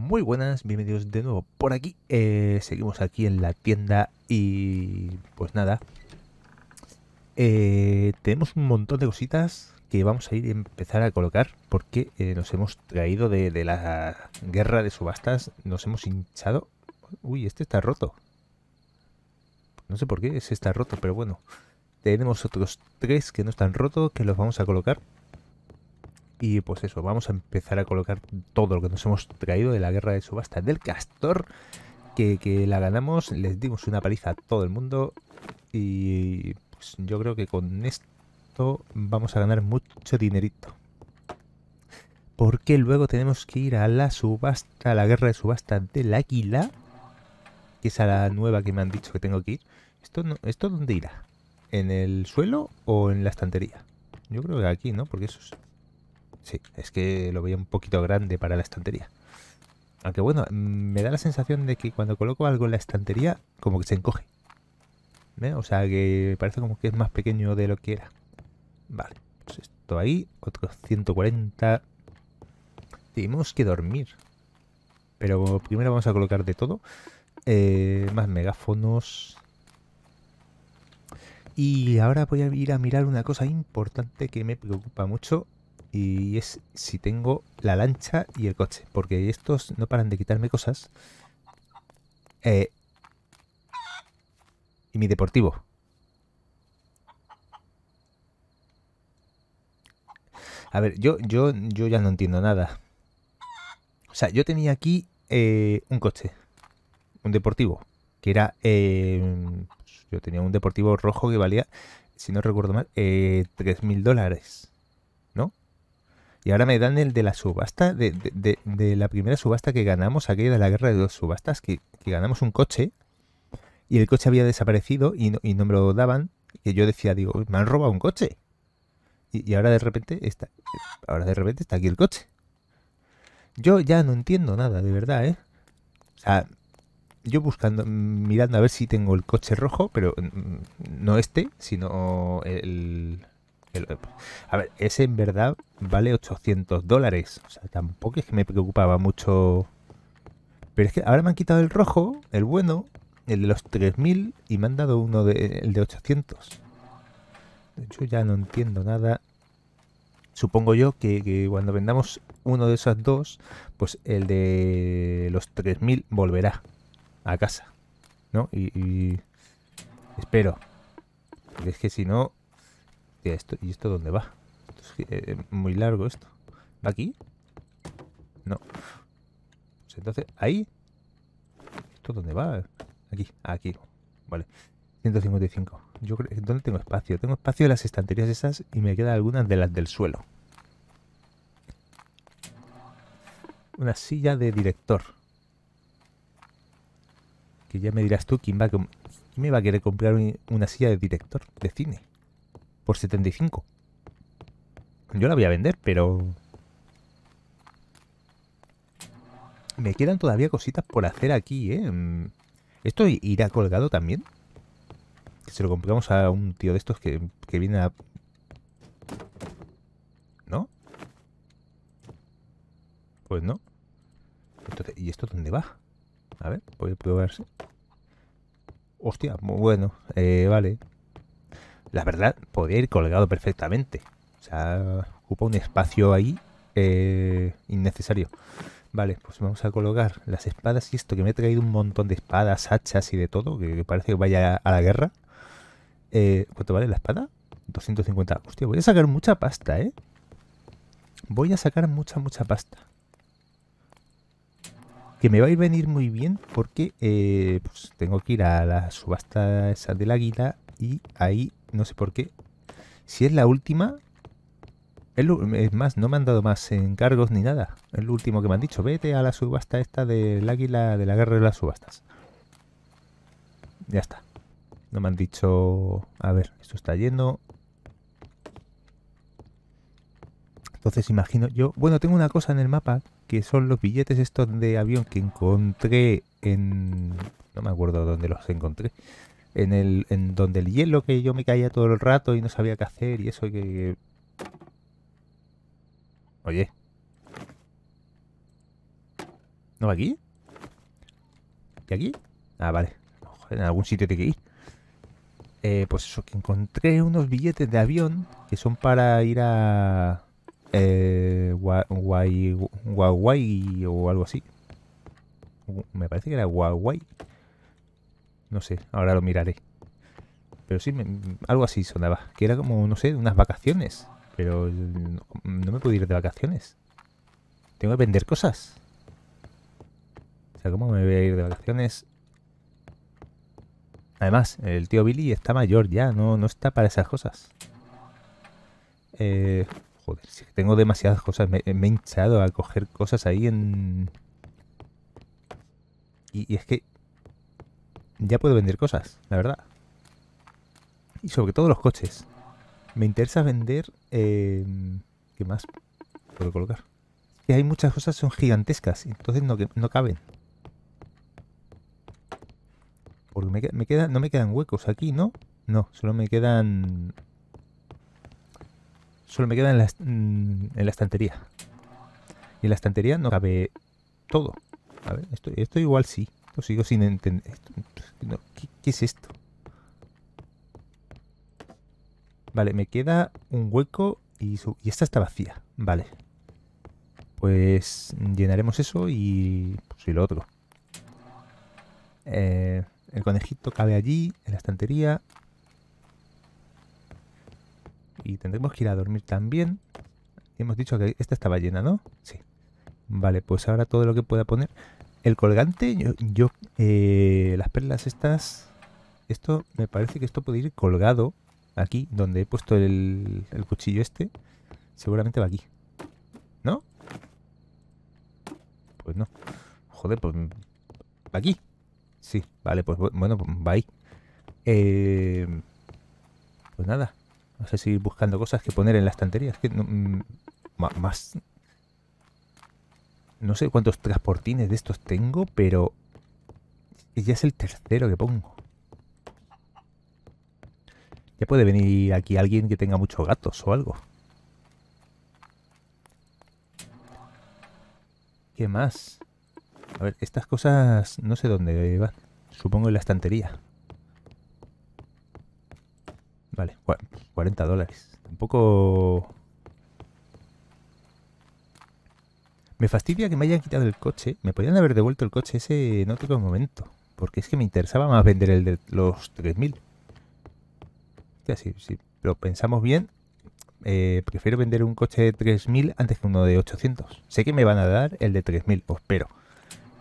Muy buenas, bienvenidos de nuevo por aquí. Eh, seguimos aquí en la tienda y pues nada. Eh, tenemos un montón de cositas que vamos a ir a empezar a colocar porque eh, nos hemos traído de, de, la guerra de subastas, nos hemos hinchado. Uy, este está roto. No sé por qué ese está roto, pero bueno. Tenemos otros tres que no están rotos que los vamos a colocar y pues eso, vamos a empezar a colocar todo lo que nos hemos traído de la guerra de subasta del castor. Que, la ganamos, les dimos una paliza a todo el mundo. Y pues yo creo que con esto vamos a ganar mucho dinerito. Porque luego tenemos que ir a la subasta, a la guerra de subasta del águila. Que es a la nueva que me han dicho que tengo que ir. ¿Esto, no, esto dónde irá? ¿En el suelo o en la estantería? Yo creo que aquí, ¿no? Porque eso es Sí, es que lo veía un poquito grande para la estantería. Aunque bueno, mm, me da la sensación de que cuando coloco algo en la estantería, como que se encoge. ¿Eh? O sea, que parece como que es más pequeño de lo que era. Vale, pues esto ahí, otros 140. Tenemos que dormir. Pero primero vamos a colocar de todo. Eh, más megáfonos. Y ahora voy a ir a mirar una cosa importante que me preocupa mucho y es si tengo la lancha y el coche, porque estos no paran de quitarme cosas. Eh, y mi deportivo. A ver, yo, yo, yo ya no entiendo nada. O sea, yo tenía aquí eh, un coche, un deportivo, que era... Em, yo tenía un deportivo rojo que valía, si no recuerdo mal, eh, 3.000 dólares. Y ahora me dan el de la subasta, de, de, la primera subasta que ganamos, aquella de la guerra de dos subastas, que, ganamos un coche y el coche había desaparecido y no, me lo daban. Que yo decía, digo, me han robado un coche. Y, y, ahora de repente está, ahora de repente está aquí el coche. Yo ya no entiendo nada, de verdad, ¿eh? O sea, yo buscando, mirando a ver si tengo el coche rojo, pero no este, sino el, a ver, ese en verdad vale 800 dólares. O sea, tampoco es que me preocupaba mucho. Pero es que ahora me han quitado el rojo, el bueno, el de los 3000 y me han dado uno de, el de 800. Yo ya no entiendo nada. Supongo yo que, cuando vendamos uno de esos dos, pues el de los 3000 volverá a casa. ¿No? Y, y espero. Porque es que si no, ¿y esto dónde va? Eh, eh, muy largo esto. ¿Va aquí? No. Pues entonces, ¿ahí? ¿Esto dónde va? Aquí, aquí. Vale. 155. Yo creo, ¿Dónde tengo espacio? Tengo espacio en las estanterías esas y me quedan algunas de las del suelo. Una silla de director. Que ya me dirás tú quién va a, quién me va a querer comprar una silla de director de cine por 75. Yo la voy a vender, pero... Me quedan todavía cositas por hacer aquí, ¿eh? Mm, ¿Esto irá colgado también? Que se lo compramos a un tío de estos que, viene a... ¿No? Pues no. Entonces, ¿y esto dónde va? A ver, voy a probarse. Hostia, bueno, eh, vale la verdad, podría ir colgado perfectamente. O sea, ocupa un espacio ahí eh, innecesario. Vale, pues vamos a colocar las espadas y esto, que me he traído un montón de espadas, hachas y de todo, que, parece que vaya a la guerra. Eh, ¿Cuánto vale la espada? 250. Hostia, voy a sacar mucha pasta, ¿eh? Voy a sacar mucha, mucha pasta. Que me va a ir venir muy bien porque eh, pues tengo que ir a la subasta esa de la águila y ahí no sé por qué. Si es la última... Es más, no me han dado más encargos ni nada. Es lo último que me han dicho. Vete a la subasta esta del águila de la guerra de las subastas. Ya está. No me han dicho... A ver, esto está yendo Entonces imagino yo... Bueno, tengo una cosa en el mapa que son los billetes estos de avión que encontré en... No me acuerdo dónde los encontré en el en donde el hielo que yo me caía todo el rato y no sabía qué hacer y eso y que... Oye. ¿No va aquí? ¿Y aquí? Ah, vale. en algún sitio te que ir. Eh, pues eso, que encontré unos billetes de avión que son para ir a... Eh, o algo así. Me parece que era Huawei no sé, ahora lo miraré. Pero sí, algo así sonaba. Que era como, no sé, unas vacaciones. Pero no, me puedo ir de vacaciones. Tengo que vender cosas. O sea, ¿cómo me voy a ir de vacaciones? Además, el tío Billy está mayor ya, no, no está para esas cosas. Eh, joder, si tengo demasiadas cosas. Me, he hinchado a coger cosas ahí en... y es que ya puedo vender cosas, la verdad. Y sobre todo los coches. Me interesa vender... Em, ¿Qué más puedo colocar? Que hay muchas cosas son gigantescas, entonces no, no caben. Porque me, no me quedan huecos aquí, ¿no? No, solo me quedan... Solo me quedan mm, en la, estantería. Y en la estantería no cabe todo. A ver, esto, esto igual sí. Lo sigo sin entender. ¿Qué, es esto? Vale, me queda un hueco y, y, esta está vacía. Vale. Pues llenaremos eso y, pues, lo otro. Eh, el conejito cabe allí, en la estantería. Y tendremos que ir a dormir también. Hemos dicho que esta estaba llena, ¿no? Sí. Vale, pues ahora todo lo que pueda poner... El colgante, yo, eh, las perlas estas, esto me parece que esto puede ir colgado aquí, donde he puesto el, cuchillo este, seguramente va aquí. ¿No? Pues no. Joder, pues aquí. Sí, vale, pues bueno, pues, va ahí. Eh, pues nada, vamos a seguir buscando cosas que poner en la estantería. Es que no, mm, más, no sé cuántos transportines de estos tengo, pero ya es el tercero que pongo. Ya puede venir aquí alguien que tenga muchos gatos o algo. ¿Qué más? A ver, estas cosas no sé dónde van. Supongo en la estantería. Vale, 40 dólares. poco... Me fastidia que me hayan quitado el coche. Me podían haber devuelto el coche ese en otro momento. Porque es que me interesaba más vender el de los 3.000. Ya, si, lo pensamos bien, eh, prefiero vender un coche de 3.000 antes que uno de 800. Sé que me van a dar el de 3.000, os espero.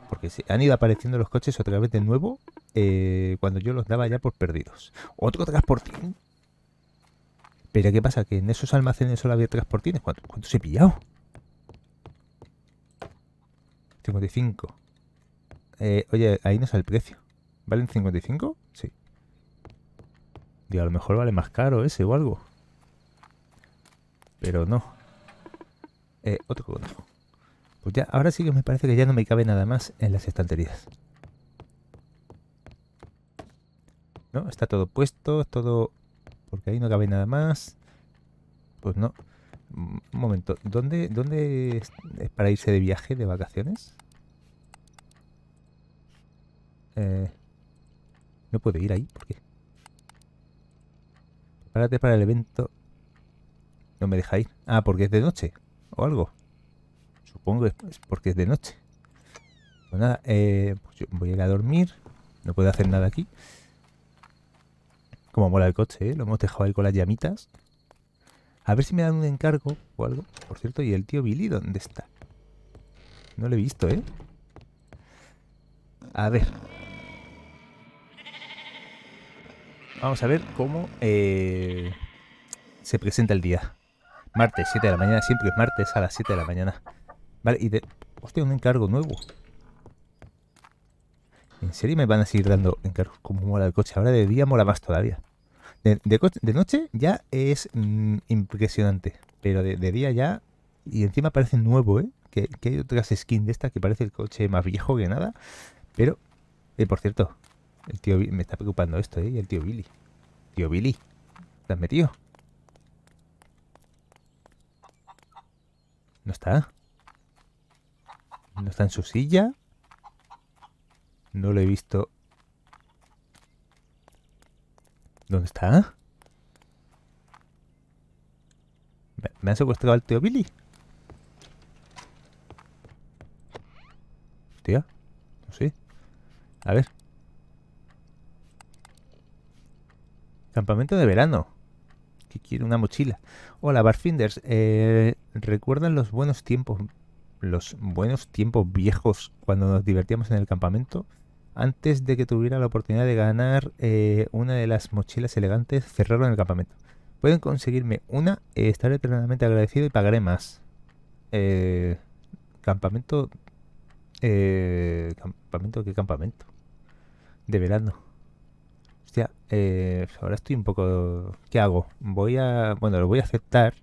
Porque han ido apareciendo los coches otra vez de nuevo eh, cuando yo los daba ya por perdidos. Otro transportín. Pero ¿qué pasa? Que en esos almacenes solo había transportines. ¿Cuánto se he pillado? 55. Eh, oye, ahí no sale el precio. ¿Valen 55? Sí. Digo, a lo mejor vale más caro ese o algo. Pero no. Eh, otro conejo. Pues ya, ahora sí que me parece que ya no me cabe nada más en las estanterías. ¿No? Está todo puesto, todo... Porque ahí no cabe nada más. Pues no. Mm, un momento, ¿dónde, dónde es para irse de viaje, de vacaciones? Eh, no puedo ir ahí, ¿por qué? Prepárate para el evento. No me deja ir. Ah, porque es de noche. O algo. Supongo que es porque es de noche. Pues nada, eh, pues voy a ir a dormir. No puedo hacer nada aquí. Como mola el coche, ¿eh? Lo hemos dejado ahí con las llamitas. A ver si me dan un encargo o algo. Por cierto, ¿y el tío Billy dónde está? No lo he visto, ¿eh? A ver. Vamos a ver cómo eh, se presenta el día. Martes, 7 de la mañana. Siempre es martes a las 7 de la mañana. Vale, y de... Hostia, pues un encargo nuevo. ¿En serio me van a seguir dando encargos? Como mola el coche. Ahora de día mola más todavía. De, noche ya es mm, impresionante. Pero de, día ya... Y encima parece nuevo, ¿eh? Que, que hay otras skins de estas que parece el coche más viejo que nada. Pero, eh, por cierto, el tío Me está preocupando esto, ¿eh? el tío Billy. Tío Billy. ¿estás metido? ¿No está? ¿No está en su silla? No lo he visto. ¿Dónde está? ¿Me han secuestrado al tío Billy? ¿Tío? No sé. A ver. Campamento de verano. Que quiere una mochila. Hola, Barfinders. Eh, ¿Recuerdan los buenos tiempos? Los buenos tiempos viejos cuando nos divertíamos en el campamento. Antes de que tuviera la oportunidad de ganar eh, una de las mochilas elegantes, en el campamento. Pueden conseguirme una, eh, estaré eternamente agradecido y pagaré más. campamento. ¿Campamento? ¿Qué campamento? De verano hostia, eh, pues ahora estoy un poco... ¿Qué hago? Voy a... Bueno, lo voy a aceptar.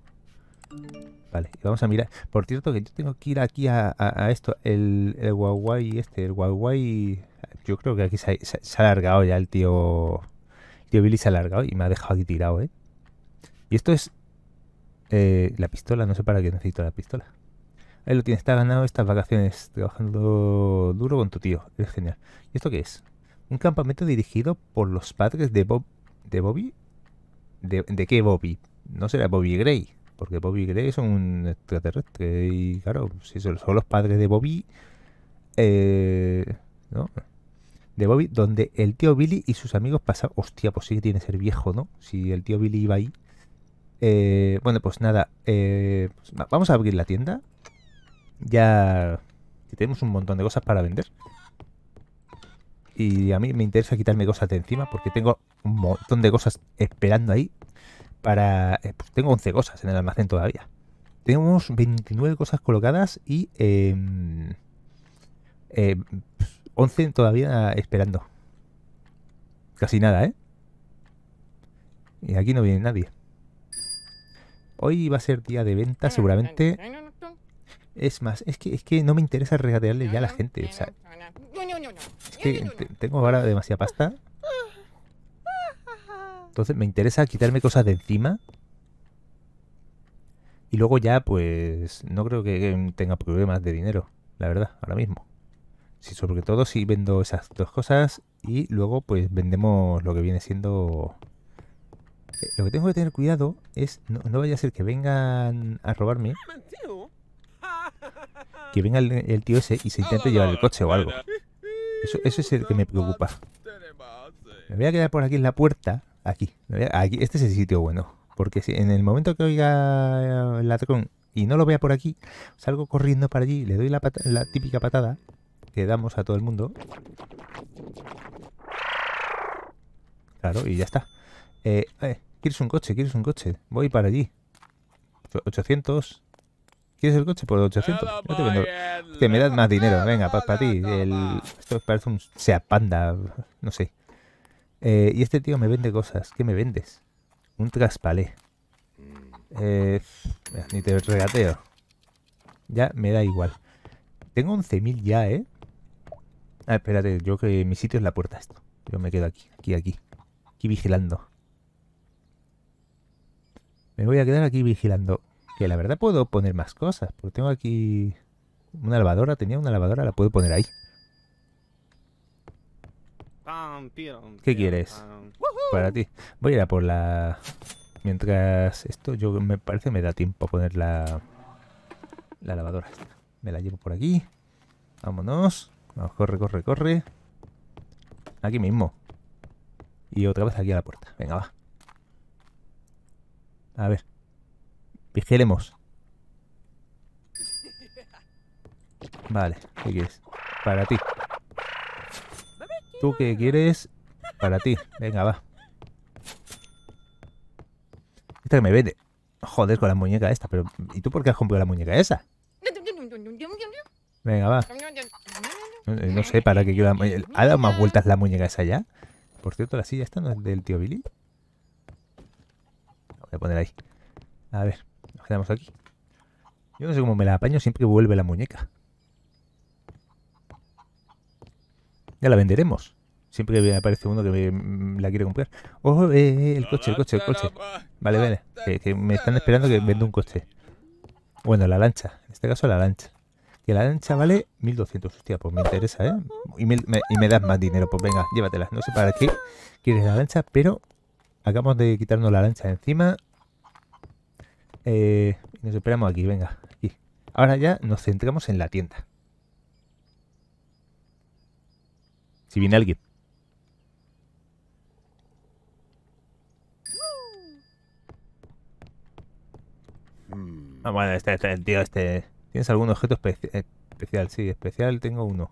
Vale, vamos a mirar. Por cierto, que yo tengo que ir aquí a, esto, el, el Huawei este, el Huawei... Yo creo que aquí se, ha alargado ya el tío... El tío Billy se ha alargado y me ha dejado aquí tirado, ¿eh? Y esto es... Eh, la pistola, no sé para qué necesito la pistola. Ahí lo tienes, está ganado estas vacaciones, trabajando duro con tu tío. Es genial. ¿Y esto qué es? Un campamento dirigido por los padres de Bob. ¿De Bobby? ¿De, qué Bobby? No será Bobby Gray, porque Bobby Gray es un extraterrestre. Y claro, si son los padres de Bobby. Eh, ¿No? de Bobby, donde el tío Billy y sus amigos pasan. Hostia, pues sí que tiene que ser viejo, ¿no? Si el tío Billy iba ahí. Eh, bueno, pues nada. Eh, pues, vamos a abrir la tienda. Ya. Que tenemos un montón de cosas para vender y a mí me interesa quitarme cosas de encima porque tengo un montón de cosas esperando ahí para... Eh, pues tengo 11 cosas en el almacén todavía. Tenemos 29 cosas colocadas y 11 em, eh, pues, todavía esperando. Casi nada, ¿eh? Y aquí no viene nadie. Hoy va a ser día de venta, seguramente. Es más, es que, es que no me interesa regatearle ya a la gente. O sea, tengo ahora demasiada pasta. Entonces me interesa quitarme cosas de encima. Y luego ya, pues, no creo que tenga problemas de dinero, la verdad, ahora mismo. Si sobre todo si vendo esas dos cosas y luego, pues, vendemos lo que viene siendo... Eh, lo que tengo que tener cuidado es, no, vaya a ser que vengan a robarme. Que venga el tío ese y se intente llevar el coche o algo. Eso, es el que me preocupa. Me voy a quedar por aquí en la puerta. Aquí. aquí. Este es el sitio bueno. Porque si en el momento que oiga eh, el ladrón y no lo vea por aquí, salgo corriendo para allí, le doy la, típica patada que damos a todo el mundo. Claro, y ya está. Eh, eh ¿Quieres un coche? ¿Quieres un coche? Voy para allí. 800. ¿Quieres el coche por 800? te Que me das más dinero. Venga, para ti. Esto parece un sea panda. No sé. Eh, y este tío me vende cosas. ¿Qué me vendes? Un traspalé. Eh, ni te regateo. Ya me da igual. Tengo 11.000 ya, ¿eh? Ah, espérate. Yo que mi sitio es la puerta esto. Yo me quedo aquí, aquí, aquí. Aquí vigilando. Me voy a quedar aquí vigilando. Que la verdad puedo poner más cosas, porque tengo aquí una lavadora, tenía una lavadora, la puedo poner ahí. ¿Qué quieres? Para ti. Voy a ir a por la... Mientras esto, yo me parece me da tiempo a poner la, la lavadora. Me la llevo por aquí. Vámonos. Vamos, corre, corre, corre. Aquí mismo. Y otra vez aquí a la puerta. Venga, va. A ver. Vigilemos. Vale, ¿qué quieres? Para ti. ¿Tú qué quieres? Para ti. Venga, va. Esta que me vende. Joder, con la muñeca esta, pero ¿y tú por qué has comprado la muñeca esa? Venga, va. Eh, no, sé para qué quiero la eh, ¿Ha dado más vueltas la muñeca esa ya? Por cierto, la silla esta no es del tío Billy. voy a poner ahí. A ver. Quedamos aquí. Yo no sé cómo me la apaño, siempre vuelve la muñeca. Ya la venderemos. Siempre que aparece uno que me, mm, la quiere comprar. ¡Oh, el coche, el coche, el coche! Vale, vale. Que, me están esperando que venda un coche. Bueno, la lancha. En este caso, la lancha. Que la lancha vale 1200. Hostia, pues me interesa, ¿eh? Y me, y me, das más dinero. Pues venga, llévatela. No sé para qué quieres la lancha, pero acabamos de quitarnos la lancha encima. Eh, nos esperamos aquí, venga. Aquí. Ahora ya nos centramos en la tienda. Si viene alguien. Ah, bueno, este, este, tío, este... ¿Tienes algún objeto eh, especial? Sí, especial tengo uno.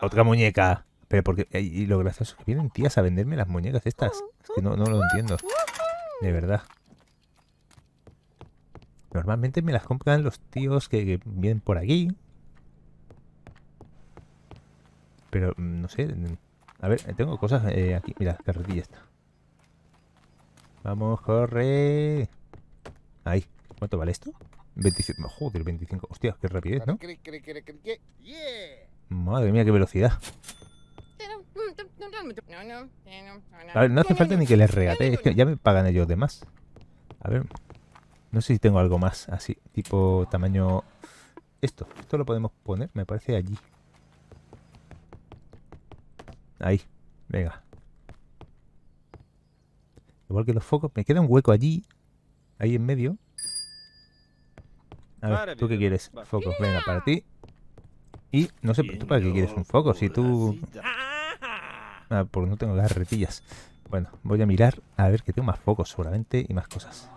Otra muñeca. Pero porque... Eh, y lo gracioso que vienen tías a venderme las muñecas estas no, lo entiendo. De verdad. Normalmente me las compran los tíos que, vienen por aquí. Pero, mm, no sé. Mm, a ver, tengo cosas eh, aquí. Mira, carretilla está. Vamos, corre. Ahí. ¿Cuánto vale esto? 25. Joder, 25. Hostia, qué rapidez, ¿no? Madre mía, qué velocidad. A ver, no hace falta ni que les regate, ya me pagan ellos de más. A ver, no sé si tengo algo más así, tipo tamaño... Esto, esto lo podemos poner, me parece allí. Ahí, venga. Igual que los focos, me queda un hueco allí, ahí en medio. A ver, ¿tú qué quieres? Focos, venga, para ti. Y no sé, ¿tú para qué quieres un foco? Si tú... Ah, porque no tengo las retillas. Bueno, voy a mirar a ver que tengo más focos seguramente y más cosas.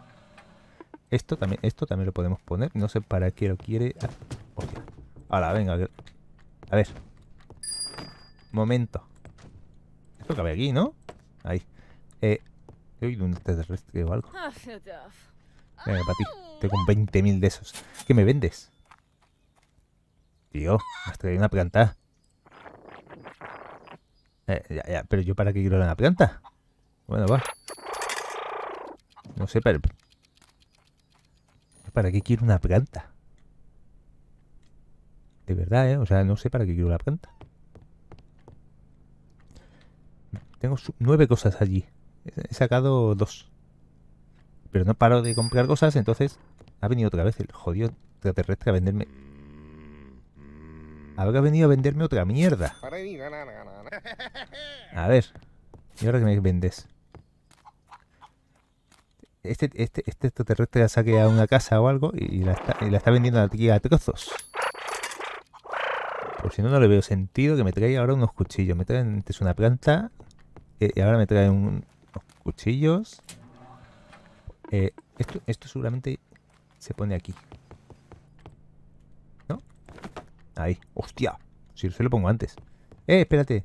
Esto también, esto también lo podemos poner. No sé para qué lo quiere. Ahora, venga. A ver. Momento. Esto cabe aquí, ¿no? Ahí. Eh. He oído un terrestre o algo. Ah, venga, para ti. Tengo 20.000 de esos. ¿Qué me vendes? Tío, hasta hay una planta. Eh, pero yo para qué quiero una planta. Bueno, va. No sé, pero... ¿Para qué quiero una planta? De verdad, ¿eh? O sea, no sé para qué quiero la planta. Tengo nueve cosas allí. He sacado dos. Pero no paro de comprar cosas, entonces ha venido otra vez el jodido extraterrestre a venderme Habrá venido a venderme otra mierda. A ver. ¿Y ahora que me vendes? Este, este, este extraterrestre la saque a una casa o algo y la está, vendiendo aquí a trozos. Por si no, no le veo sentido que me traiga ahora unos cuchillos. Me traen antes una planta eh, y ahora me traen unos cuchillos. Eh, esto seguramente se pone aquí. Ahí. ¡Hostia! Si se lo pongo antes. ¡Eh, espérate!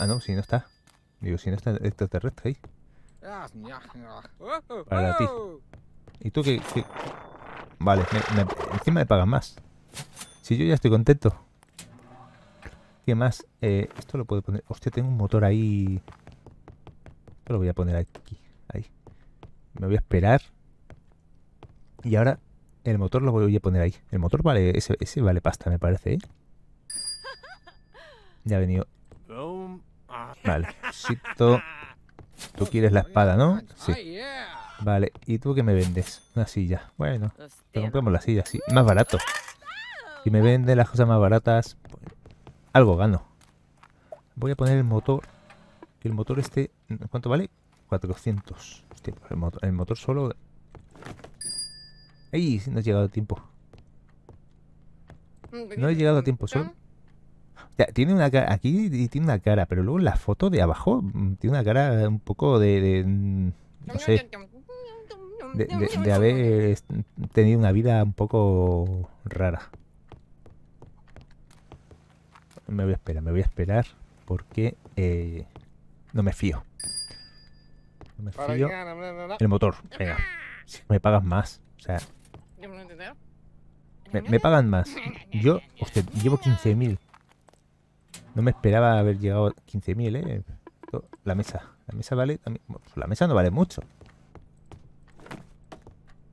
Ah, no, si no está. Digo, si no está extraterrestre ahí. Para ti. ¿Y tú qué? Vale, encima me pagan más. Si yo ya estoy contento. ¿Qué más? Eh, esto lo puedo poner... Hostia, tengo un motor ahí... Esto lo voy a poner aquí. Ahí. Me voy a esperar. Y ahora el motor lo voy a poner ahí. El motor vale, ese, vale pasta, me parece, ¿eh? Ya ha venido. Vale, Tú quieres la espada, ¿no? Sí. Vale, ¿y tú qué me vendes? Una silla. Bueno, te compramos la silla, sí. Más barato. Y me vende las cosas más baratas, pues, algo gano. Voy a poner el motor. Que El motor este, ¿cuánto vale? 400. Pues el motor solo ¡Ay! No he llegado a tiempo. Mm, no he llegado a tiempo, ¿sí? O sea, tiene una cara, aquí tiene una cara, pero luego la foto de abajo mm, tiene una cara un poco de, de mm, no sé, de, haber tenido una vida un poco rara. Me voy a esperar, me voy a esperar porque eh, no me fío. No me fío. El motor, venga. Si me pagas más, o sea, me, pagan más. Yo, usted, llevo 15.000. No me esperaba haber llegado a 15.000, ¿eh? La mesa. La mesa vale... La mesa no vale mucho.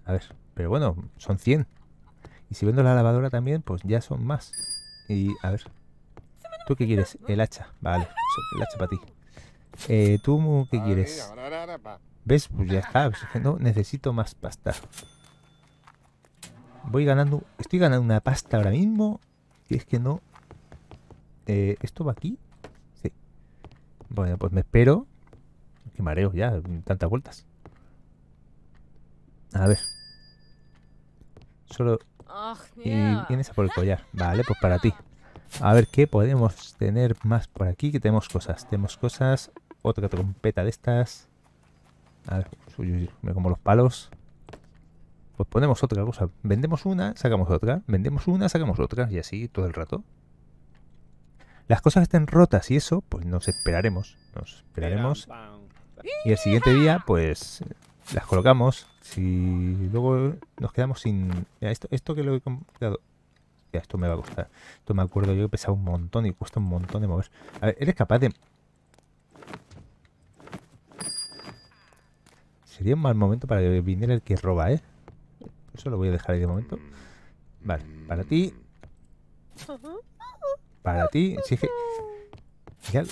A ver, pero bueno, son 100. Y si vendo la lavadora también, pues ya son más. Y a ver. ¿Tú qué quieres? El hacha. Vale, el hacha para ti. Eh, ¿Tú qué quieres? ¿Ves? Pues ya está. Pues no necesito más pasta. Voy ganando... Estoy ganando una pasta ahora mismo. Y es que no... Eh, ¿Esto va aquí? Sí. Bueno, pues me espero. Qué mareo ya, tantas vueltas. A ver. Solo... Y vienes a por el collar. Vale, pues para ti. A ver qué podemos tener más por aquí. Que tenemos cosas. Tenemos cosas. Otra trompeta de estas. A ver, me como los palos. Pues ponemos otra cosa. Vendemos una, sacamos otra. Vendemos una, sacamos otra. Y así todo el rato. Las cosas estén rotas y eso, pues nos esperaremos. Nos esperaremos. Y el siguiente día, pues las colocamos. Si luego nos quedamos sin... esto, esto que lo he comprado... ya esto me va a costar. Esto me acuerdo yo he pesado un montón y cuesta un montón de mover. A ver, ¿eres capaz de...? Sería un mal momento para que viniera el que roba, ¿eh? Eso lo voy a dejar ahí de momento. Vale, para ti. Para ti.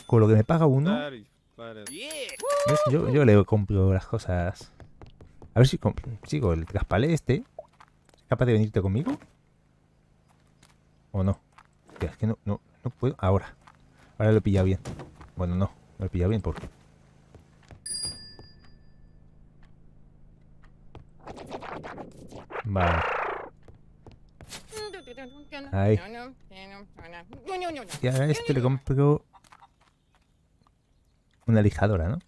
con lo que me paga uno... Yo, le compro las cosas... A ver si sigo el traspalé este. ¿Es capaz de venirte conmigo? ¿O no? es que no, no, no puedo. Ahora. Ahora lo he pillado bien. Bueno, no. No lo he pillado bien porque... Vale. Ahí. Y ahora este le compro una lijadora, ¿no?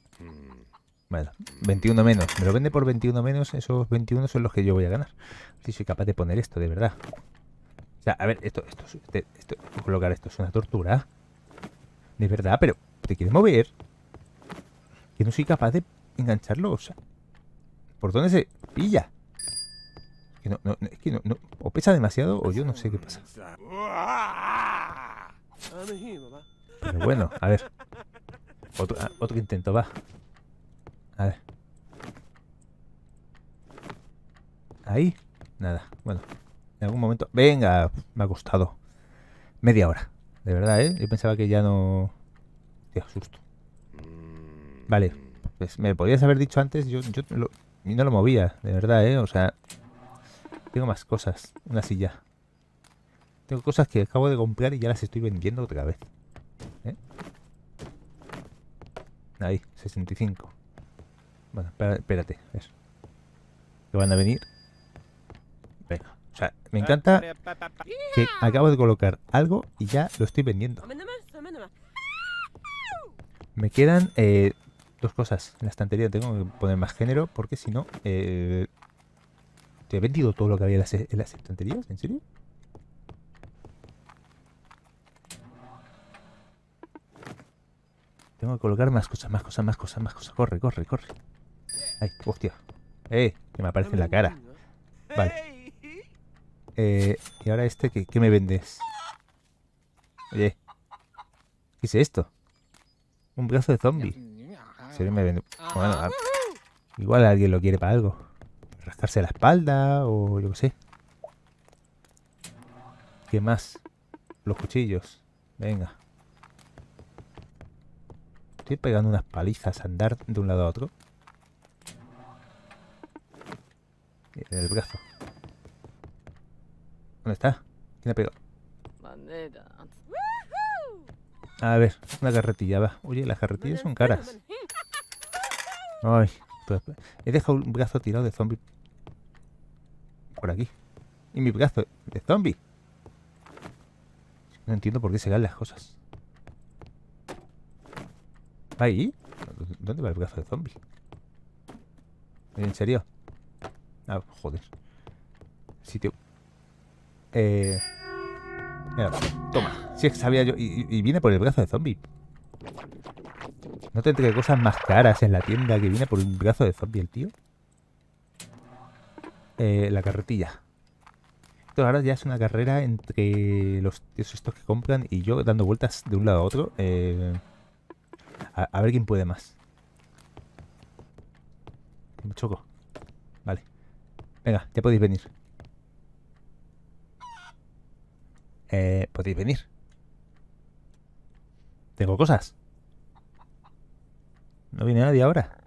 Bueno, mm. 21 menos. Me lo vende por 21 menos. Esos 21 son los que yo voy a ganar. Si soy capaz de poner esto, de verdad. O sea, a ver, esto, esto, esto, colocar esto es una tortura. De verdad, pero te quieres mover. Que no soy capaz de engancharlo. O sea, ¿por dónde se pilla? o pesa demasiado o yo no sé qué pasa. bueno, a ver. Ah, otro, intento, va. A ver. Ahí. Nada. Bueno. En algún momento... Venga, me ha costado. Media hora. De verdad, ¿eh? Yo pensaba que ya no... Tío, susto. Vale. Pues me podías haber dicho antes, yo, no lo movía, de verdad, ¿eh? O sea, tengo más cosas. Una silla. Tengo cosas que acabo de comprar y ya las estoy vendiendo otra vez. ¿Eh? Ahí, 65. Bueno, espérate. Eso. Que van a venir. Venga. O sea, me encanta que acabo de colocar algo y ya lo estoy vendiendo. Me quedan eh, dos cosas en la estantería. Tengo que poner más género porque si no, eh, he vendido todo lo que había en las, estanterías? ¿En serio? Tengo que colocar más cosas, más cosas, más cosas, más cosas. Corre, corre, corre. Ay, hostia. Eh, que me aparece en la cara. Vale. Eh, y ahora este, ¿qué, me vendes? Oye. ¿Qué es esto? Un brazo de zombie. me vende. Bueno, ah, igual alguien lo quiere para algo a la espalda o yo qué sé. ¿Qué más? Los cuchillos. Venga. Estoy pegando unas palizas a andar de un lado a otro. el brazo. ¿Dónde está? ¿Quién ha pegado? A ver, una carretilla, va. Oye, las carretillas son caras. Ay, pues, he dejado un brazo tirado de zombie por aquí. Y mi brazo de zombie. No entiendo por qué se dan las cosas. ¿Ahí? ¿Dónde va el brazo de zombie? ¿En serio? Ah, joder. Sitio. Eh. toma. Si es que sabía yo. Y, viene por el brazo de zombie. No te entregué cosas más caras en la tienda que viene por un brazo de zombie el tío. Eh, la carretilla. Entonces ahora ya es una carrera entre los tíos estos que compran y yo dando vueltas de un lado a otro. Eh, a, ver quién puede más. Me choco. Vale. Venga, ya podéis venir. Eh, podéis venir. Tengo cosas. No viene nadie ahora.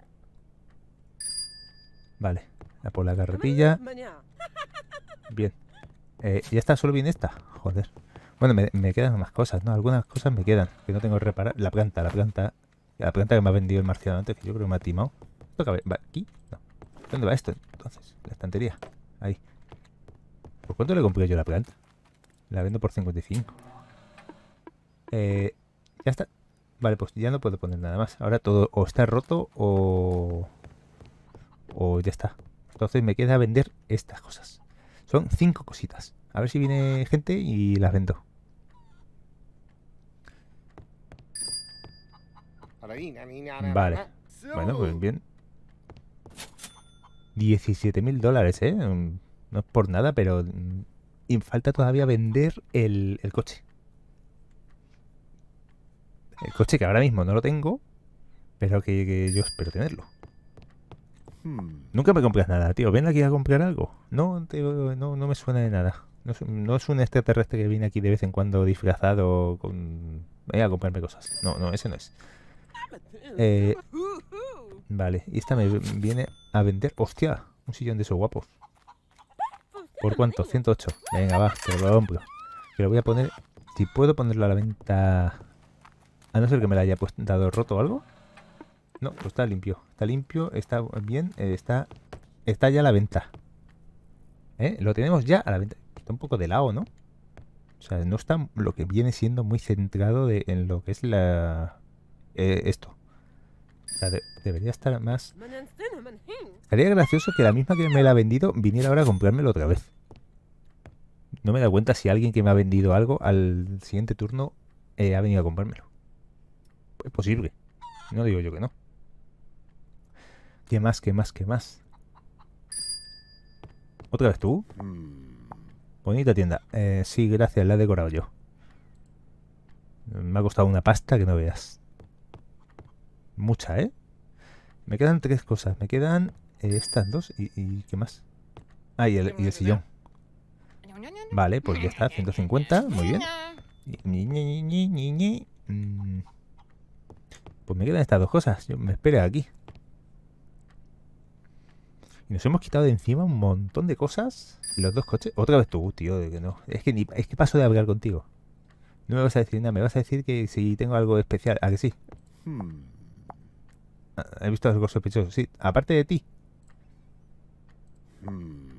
Vale por la carretilla. Bien. Eh, ya está, solo bien esta. Joder. Bueno, me, quedan más cosas, ¿no? Algunas cosas me quedan que no tengo que reparar. La planta, la planta. La planta que me ha vendido el marciano antes, que yo creo que me ha timado. aquí? ¿Dónde va esto entonces? La estantería. Ahí. ¿Por cuánto le compré yo la planta? La vendo por 55. Eh, ya está. Vale, pues ya no puedo poner nada más. Ahora todo o está roto o... O ya está. Entonces me queda vender estas cosas. Son cinco cositas. A ver si viene gente y las vendo. Vale. Bueno, pues bien. 17 mil dólares, ¿eh? No es por nada, pero y falta todavía vender el, coche. El coche que ahora mismo no lo tengo, pero que yo espero tenerlo. Hmm. Nunca me compras nada, tío. Ven aquí a comprar algo. No, tío, no, me suena de nada. No es, un extraterrestre que viene aquí de vez en cuando disfrazado con... Ven a comprarme cosas. No, no, ese no es. Eh, vale, y esta me viene a vender... ¡Hostia! Un sillón de esos guapos. ¿Por cuánto? 108. Venga, va, te lo compro. Que lo voy a poner... Si puedo ponerlo a la venta... A no ser que me la haya pues, dado roto o algo. No, pues está limpio. Está limpio, está bien, eh, está, está ya a la venta. ¿Eh? Lo tenemos ya a la venta. Está un poco de lado, ¿no? O sea, no está lo que viene siendo muy centrado en lo que es la eh, esto. O sea, debería estar más... Sería gracioso que la misma que me la ha vendido viniera ahora a comprármelo otra vez. No me da cuenta si alguien que me ha vendido algo al siguiente turno ha venido a comprármelo. Es posible. No digo yo que no. ¿Qué más, qué más, qué más? ¿Otra vez tú? Mm. Bonita tienda. Eh, sí, gracias, la he decorado yo. Me ha costado una pasta que no veas. Mucha, ¿eh? Me quedan tres cosas. Me quedan eh, estas dos y, ¿qué más? Ah, y el, sillón. Vale, pues ya está, 150, muy bien. Mm. Pues me quedan estas dos cosas. Yo me espera aquí. Y nos hemos quitado de encima un montón de cosas. Los dos coches. Otra vez tú, tío, de que no. Es que, es que paso de hablar contigo. No me vas a decir nada, me vas a decir que si tengo algo especial. ¿A que sí? Hmm. Ah, he visto algo sospechoso, sí. Aparte de ti. Hmm.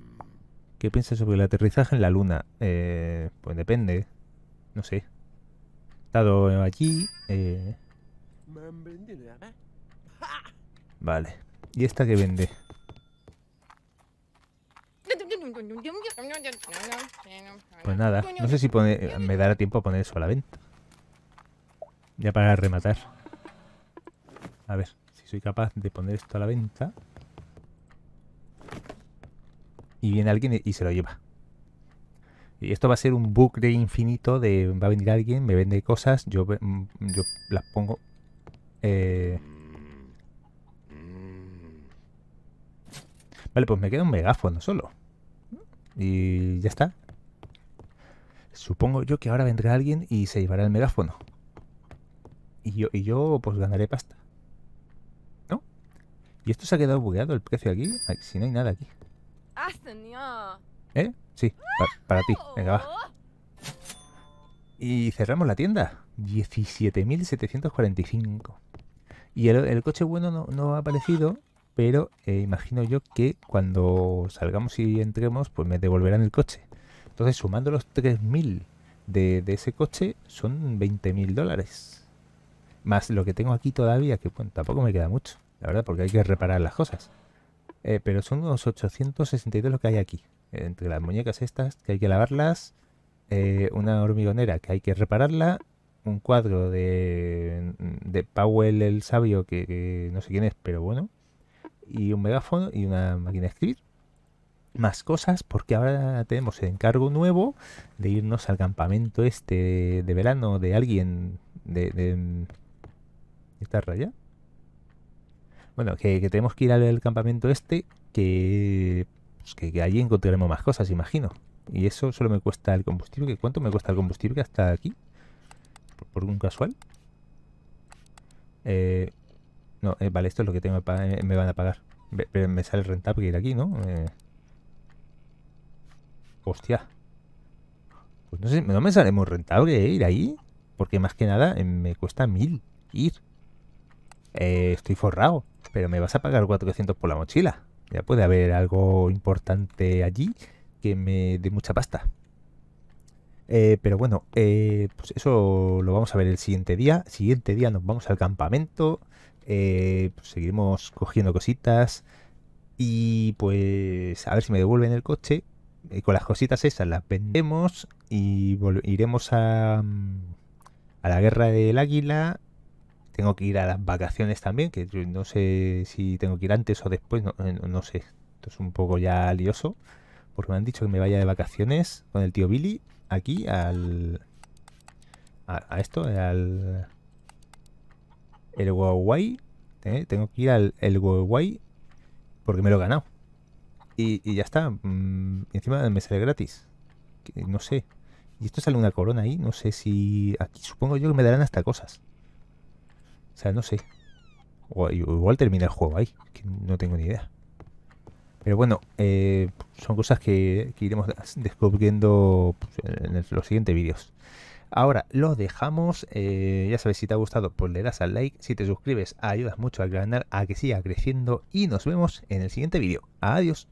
¿Qué piensas sobre el aterrizaje en la luna? Eh, pues depende. No sé. Dado aquí eh. ¿eh? Vale. ¿Y esta que vende? Pues nada, no sé si me dará tiempo a poner eso a la venta. Ya para rematar. A ver, si soy capaz de poner esto a la venta. Y viene alguien y se lo lleva. Y esto va a ser un bucle infinito de va a venir alguien, me vende cosas, yo, mm, yo las pongo... Eh. Vale, pues me queda un megáfono solo. Y ya está. Supongo yo que ahora vendrá alguien y se llevará el megáfono. Y yo, y yo pues ganaré pasta. ¿No? ¿Y esto se ha quedado bugueado el precio aquí? si no hay nada aquí. Ah, ¿Eh? Sí, para, ti. Venga, va. Y cerramos la tienda. 17.745. Y el, el, coche bueno no, no ha aparecido pero eh, imagino yo que cuando salgamos y entremos, pues me devolverán el coche. Entonces, sumando los 3.000 de, de ese coche, son 20.000 dólares. Más lo que tengo aquí todavía, que tampoco me queda mucho, la verdad, porque hay que reparar las cosas. Eh, pero son unos 862 lo que hay aquí. Entre las muñecas estas, que hay que lavarlas, eh, una hormigonera que hay que repararla, un cuadro de, Powell el sabio, que no sé quién es, pero bueno, y un megáfono y una máquina de escribir. Más cosas porque ahora tenemos el encargo nuevo de irnos al campamento este de, verano de alguien de... esta raya? Bueno, que, tenemos que ir al campamento este que, pues que, allí encontraremos más cosas, imagino. Y eso solo me cuesta el combustible. ¿que ¿Cuánto me cuesta el combustible hasta aquí? Por, por un casual. Eh, no, eh, vale, esto es lo que tengo, eh, me, van a pagar. Pero me sale rentable ir aquí, ¿no? Eh. Hostia. Pues no no me sale muy rentable ir ahí. Porque más que nada me cuesta mil ir. estoy forrado. Pero me vas a pagar 400 por la mochila. Ya puede haber algo importante allí que me dé mucha pasta. pero bueno, pues eso lo vamos a ver el siguiente día. Siguiente día nos vamos al campamento. Eh, pues seguiremos cogiendo cositas. Y pues a ver si me devuelven el coche. con las cositas esas las vendemos y iremos a, mm, a la guerra del águila. Tengo que ir a las vacaciones también, que no sé si tengo que ir antes o después, eh, no, sé. Esto es un poco ya lioso, porque me han dicho que me vaya de vacaciones con el tío Billy aquí al... a esto, al el Huawei. ¿eh? Tengo que ir al el Huawei porque me lo he ganado. Y, ya está. Mm, encima me sale gratis. no sé. Y esto sale una corona ahí. No sé si. Aquí supongo yo que me darán hasta cosas. O sea, no sé. igual termina el juego ahí. Que no tengo ni idea. Pero bueno, eh, son cosas que, iremos descubriendo pues, en los siguientes vídeos. Ahora lo dejamos. Eh, ya sabes, si te ha gustado, pues le das al like. Si te suscribes, ayudas mucho al canal a que siga creciendo. Y nos vemos en el siguiente vídeo. Adiós.